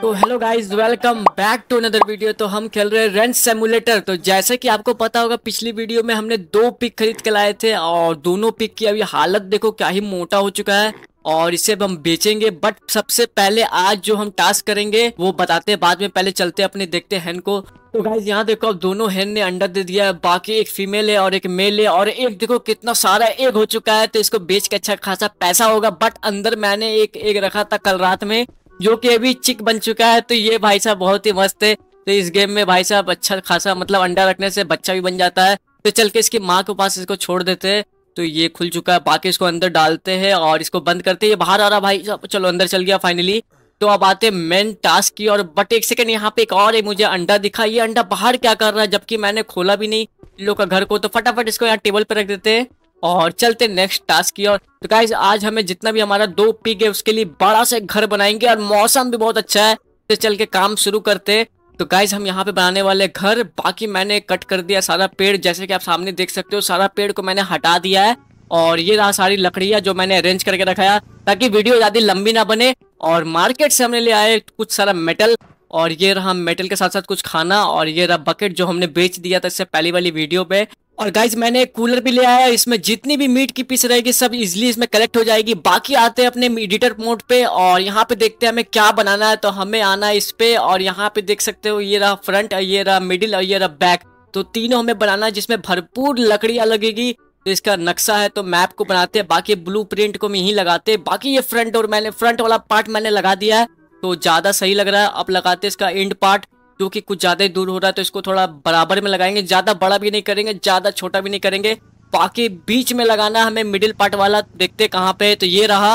तो hello guys welcome back to another video तो हम खेल रहे हैं रेंट सेमुलेटर तो जैसे कि आपको पता होगा पिछली वीडियो में हमने दो पिक खरीद के लाए थे और दोनों पिक की अभी हालत देखो क्या ही मोटा हो चुका है और इसे अब हम बेचेंगे बट सबसे पहले आज जो हम टास्क करेंगे वो बताते हैं बाद में पहले चलते अपने देखते हैं को तो गाइज यहाँ देखो अब दोनों हेन ने अंडर दे दिया है बाकी एक फीमेल है और एक मेल है और एक देखो कितना सारा एग हो चुका है तो इसको बेच के अच्छा खासा पैसा होगा बट अंदर मैंने एक एग रखा था कल रात में जो कि अभी चिक बन चुका है तो ये भाई साहब बहुत ही मस्त है तो इस गेम में भाई साहब अच्छा खासा मतलब अंडा रखने से बच्चा भी बन जाता है तो चल के इसकी माँ के पास इसको छोड़ देते हैं तो ये खुल चुका है बाकी इसको अंदर डालते हैं और इसको बंद करते हैं ये बाहर आ रहा भाई साहब चलो अंदर चल गया फाइनली तो अब आते हैं मेन टास्क की और बट एक सेकंड यहाँ पे एक और है मुझे अंडा दिखा ये अंडा बाहर क्या कर रहा है जबकि मैंने खोला भी नहीं लोग का घर को तो फटाफट इसको यहाँ टेबल पर रख देते हैं और चलते नेक्स्ट टास्क की और तो गाइज आज हमें जितना भी हमारा दो पिग है उसके लिए बड़ा सा घर बनाएंगे और मौसम भी बहुत अच्छा है तो चल के काम शुरू करते तो गाइज हम यहाँ पे बनाने वाले घर बाकी मैंने कट कर दिया सारा पेड़ जैसे कि आप सामने देख सकते हो सारा पेड़ को मैंने हटा दिया है और ये रहा सारी लकड़ियाँ जो मैंने अरेंज करके रखाया ताकि वीडियो ज़्यादा लंबी ना बने और मार्केट से हमने ले आए कुछ सारा मेटल और ये रहा मेटल के साथ साथ कुछ खाना और ये रहा बकेट जो हमने बेच दिया था इससे पहली वाली वीडियो पे और गाइज मैंने कूलर भी ले आया इसमें जितनी भी मीट की पीस रहेगी सब इजिली इसमें कलेक्ट हो जाएगी बाकी आते हैं अपने एडिटर मोड पे और यहाँ पे देखते हैं हमें क्या बनाना है तो हमें आना है इस पे और यहाँ पे देख सकते हो ये रहा फ्रंट ये रहा मिडिल और ये रहा बैक तो तीनों हमें बनाना है जिसमें भरपूर लकड़ियाँ लगेगी तो इसका नक्शा है तो मैप को बनाते हैं बाकी ब्लू प्रिंट को यहीं लगाते हैं बाकी ये फ्रंट और मैंने फ्रंट वाला पार्ट मैंने लगा दिया है तो ज़्यादा सही लग रहा है अब लगाते हैं इसका एंड पार्ट क्योंकि कुछ ज़्यादा ही दूर हो रहा है तो इसको थोड़ा बराबर में लगाएंगे ज़्यादा बड़ा भी नहीं करेंगे ज़्यादा छोटा भी नहीं करेंगे बाकी बीच में लगाना हमें मिडिल पार्ट वाला देखते कहाँ पे तो ये रहा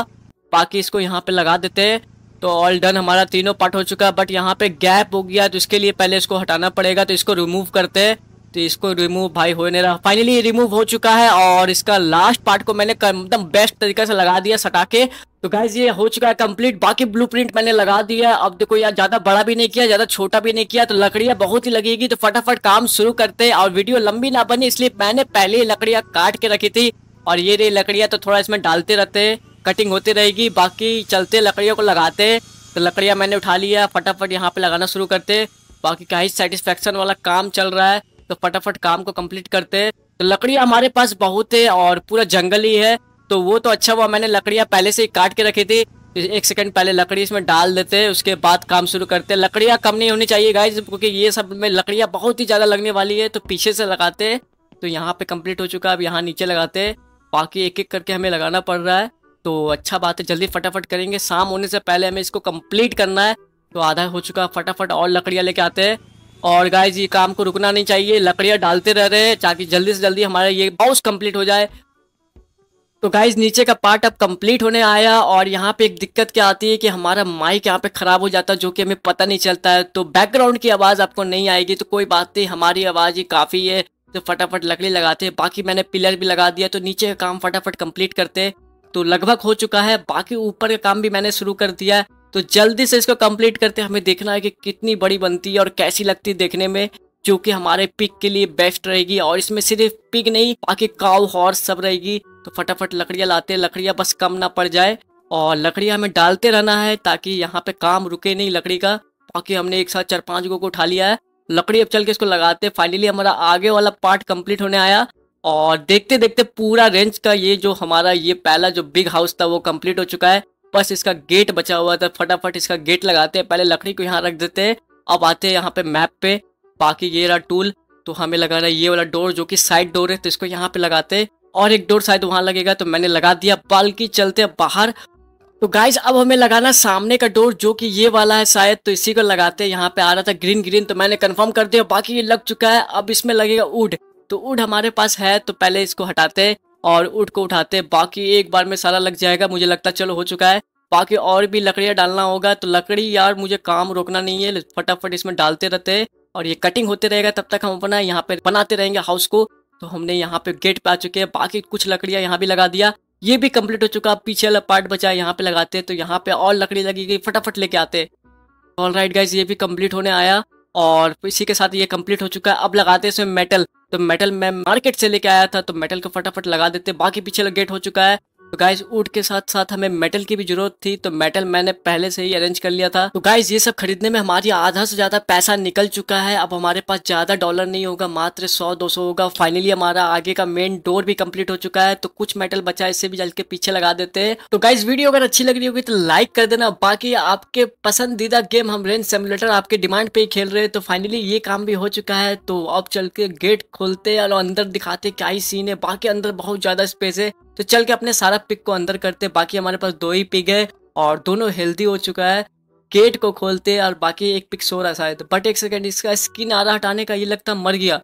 बाकी इसको यहाँ पे लगा देते हैं तो ऑल डन हमारा तीनों पार्ट हो चुका है बट यहाँ पे गैप हो गया तो इसके लिए पहले इसको हटाना पड़ेगा तो इसको रिमूव करते हैं तो इसको रिमूव भाई होने रहा फाइनली रिमूव हो चुका है और इसका लास्ट पार्ट को मैंने एकदम बेस्ट तरीके से लगा दिया सटा के तो गाइज ये हो चुका है कंप्लीट बाकी ब्लूप्रिंट मैंने लगा दिया अब देखो यार ज्यादा बड़ा भी नहीं किया ज्यादा छोटा भी नहीं किया तो लकड़ियां बहुत ही लगेगी तो फटाफट काम शुरू करते हैं और वीडियो लंबी ना बनी इसलिए मैंने पहले ही लकड़ियां काट के रखी थी और ये रही लकड़ियां तो थोड़ा इसमें डालते रहते कटिंग होती रहेगी बाकी चलते लकड़ियों को लगाते तो लकड़ियां मैंने उठा लिया फटाफट यहाँ पे लगाना शुरू करते बाकी का ही सेटिस्फेक्शन वाला काम चल रहा है तो फटाफट काम को कम्प्लीट करते हैं तो लकड़ियाँ हमारे पास बहुत है और पूरा जंगल ही है तो वो तो अच्छा हुआ मैंने लकड़ियाँ पहले से ही काट के रखी थी एक सेकंड पहले लकड़ी इसमें डाल देते हैं उसके बाद काम शुरू करते हैं लकड़ियाँ कम नहीं होनी चाहिए गाइस क्योंकि ये सब में लकड़ियाँ बहुत ही ज़्यादा लगने वाली है तो पीछे से लगाते हैं तो यहाँ पे कंप्लीट हो चुका है अब यहाँ नीचे लगाते हैं बाकी एक एक करके हमें लगाना पड़ रहा है तो अच्छा बात है जल्दी फटाफट करेंगे शाम होने से पहले हमें इसको कम्प्लीट करना है तो आधा हो चुका फटाफट और लकड़ियाँ लेके आते हैं और गाइज ये काम को रुकना नहीं चाहिए लकड़ियां डालते रह रहे हैं ताकि जल्दी से जल्दी हमारा ये हाउस कंप्लीट हो जाए तो गाइज नीचे का पार्ट अब कंप्लीट होने आया और यहाँ पे एक दिक्कत क्या आती है कि हमारा माइक यहाँ पे ख़राब हो जाता है जो कि हमें पता नहीं चलता है तो बैकग्राउंड की आवाज़ आपको नहीं आएगी तो कोई बात नहीं हमारी आवाज़ ही काफ़ी है तो फटाफट लकड़ी लगाते हैं बाकी मैंने पिलर भी लगा दिया तो नीचे का काम फटाफट कंप्लीट करते हैं तो लगभग हो चुका है बाकी ऊपर का काम भी मैंने शुरू कर दिया है तो जल्दी से इसको कंप्लीट करते हमें देखना है कि कितनी बड़ी बनती है और कैसी लगती है देखने में जो कि हमारे पिक के लिए बेस्ट रहेगी और इसमें सिर्फ पिक नहीं बाकी काउ हॉर्स सब रहेगी तो फटाफट लकड़ियाँ लाते हैं लकड़ियाँ बस कम ना पड़ जाए और लकड़ियाँ हमें डालते रहना है ताकि यहाँ पे काम रुके नहीं लकड़ी का बाकी हमने एक साथ चार पाँच गो को उठा लिया है लकड़ी अब चल के इसको लगाते फाइनली हमारा आगे वाला पार्ट कम्प्लीट होने आया और देखते देखते पूरा रेंज का ये जो हमारा ये पहला जो बिग हाउस था वो कंप्लीट हो चुका है बस इसका गेट बचा हुआ था फटाफट इसका गेट लगाते हैं पहले लकड़ी को यहाँ रख देते हैं अब आते हैं यहाँ पे मैप पे बाकी ये रहा टूल तो हमें लगाना ये वाला डोर जो कि साइड डोर है तो इसको यहाँ पे लगाते हैं और एक डोर शायद वहाँ लगेगा तो मैंने लगा दिया बल्कि चलते हैं बाहर तो गाइज अब हमें लगाना सामने का डोर जो कि ये वाला है शायद तो इसी को लगाते हैं यहाँ पे आ रहा था ग्रीन ग्रीन तो मैंने कंफर्म कर दिया बाकी ये लग चुका है अब इसमें लगेगा उड तो उड हमारे पास है तो पहले इसको हटाते हैं और उठ को उठाते बाकी एक बार में सारा लग जाएगा मुझे लगता चलो हो चुका है बाकी और भी लकड़ियाँ डालना होगा तो लकड़ी यार मुझे काम रोकना नहीं है फटाफट इसमें डालते रहते और ये कटिंग होते रहेगा तब तक हम अपना यहाँ पे बनाते रहेंगे हाउस को तो हमने यहाँ पे गेट पे आ चुके हैं बाकी कुछ लकड़ियाँ यहाँ भी लगा दिया ये भी कम्प्लीट हो चुका पीछे वाला पार्ट बचा यहाँ पे लगाते तो यहाँ पे और लकड़ी लगी गई फटाफट लेके आते ऑल राइट गाइज ये भी कम्प्लीट होने आया और इसी के साथ ये कंप्लीट हो चुका है अब लगाते हैं इसमें मेटल तो मेटल मैं मार्केट से लेके आया था तो मेटल को फटाफट लगा देते बाकी पीछे गेट हो चुका है तो गाइज ऊट के साथ साथ हमें मेटल की भी जरूरत थी तो मेटल मैंने पहले से ही अरेंज कर लिया था तो गाइज ये सब खरीदने में हमारी आधा से ज्यादा पैसा निकल चुका है अब हमारे पास ज्यादा डॉलर नहीं होगा मात्र सौ दो सौ होगा फाइनली हमारा आगे का मेन डोर भी कम्प्लीट हो चुका है तो कुछ मेटल बचा इससे भी जल के पीछे लगा देते हैं तो गाइज वीडियो अगर अच्छी लग रही होगी तो लाइक कर देना बाकी आपके पसंदीदा गेम हम रेंज सेमुलेटर आपके डिमांड पे ही खेल रहे हैं तो फाइनली ये काम भी हो चुका है तो अब चल के गेट खोलते और अंदर दिखाते क्या ही सीन है बाकी अंदर बहुत ज्यादा स्पेस है तो चल के अपने सारा पिक को अंदर करते बाकी हमारे पास दो ही पिक है और दोनों हेल्दी हो चुका है गेट को खोलते और बाकी एक पिक सो रहा शायद बट एक सेकेंड इसका स्किन आधा हटाने का ये लगता मर गया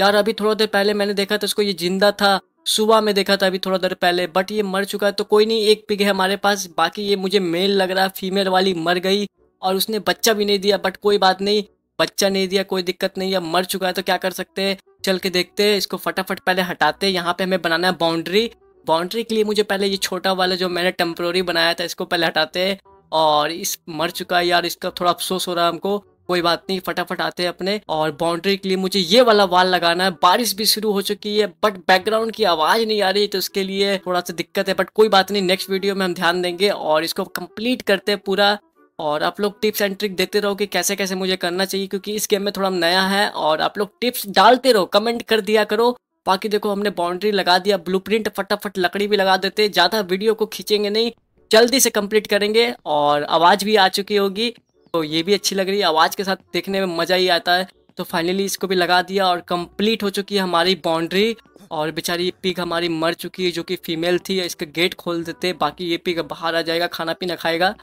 यार अभी थोड़ा देर पहले मैंने देखा था उसको ये जिंदा था सुबह में देखा था अभी थोड़ा देर पहले बट ये मर चुका है तो कोई नहीं एक पिग है हमारे पास बाकी ये मुझे मेल लग रहा है फीमेल वाली मर गई और उसने बच्चा भी नहीं दिया बट कोई बात नहीं बच्चा नहीं दिया कोई दिक्कत नहीं है मर चुका है तो क्या कर सकते हैं चल के देखते हैं इसको फटाफट पहले हटाते यहाँ पे हमें बनाना है बाउंड्री बाउंड्री के लिए मुझे पहले ये छोटा वाला जो मैंने टेम्प्रोरी बनाया था इसको पहले हटाते हैं और इस मर चुका है यार इसका थोड़ा अफसोस हो रहा है हमको कोई बात नहीं फटाफट आते हैं अपने और बाउंड्री के लिए मुझे ये वाला वाल लगाना है बारिश भी शुरू हो चुकी है बट बैकग्राउंड की आवाज नहीं आ रही तो उसके लिए थोड़ा सा दिक्कत है बट कोई बात नहीं नेक्स्ट वीडियो में हम ध्यान देंगे और इसको कंप्लीट करते हैं पूरा और आप लोग टिप्स एंड ट्रिक देते रहो कि कैसे कैसे मुझे करना चाहिए क्योंकि इस गेम में थोड़ा नया है और आप लोग टिप्स डालते रहो कमेंट कर दिया करो बाकी देखो हमने बाउंड्री लगा दिया ब्लू फटाफट लकड़ी भी लगा देते ज़्यादा वीडियो को खींचेंगे नहीं जल्दी से कंप्लीट करेंगे और आवाज़ भी आ चुकी होगी तो ये भी अच्छी लग रही है आवाज़ के साथ देखने में मज़ा ही आता है तो फाइनली इसको भी लगा दिया और कंप्लीट हो चुकी है हमारी बाउंड्री और बेचारी पिग हमारी मर चुकी है जो कि फीमेल थी इसका गेट खोल देते बाकी ये पिग बाहर आ जाएगा खाना पीना खाएगा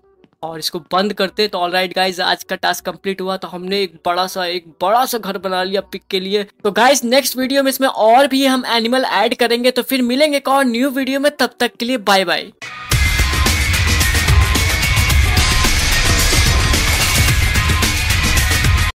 और इसको बंद करते तो ऑल राइट गाइज आज का टास्क कंप्लीट हुआ तो हमने एक बड़ा सा एक बड़ा सा घर बना लिया पिक के लिए तो गाइज नेक्स्ट वीडियो में इसमें और भी हम एनिमल ऐड करेंगे तो फिर मिलेंगे एक और न्यू वीडियो में तब तक के लिए बाय बाय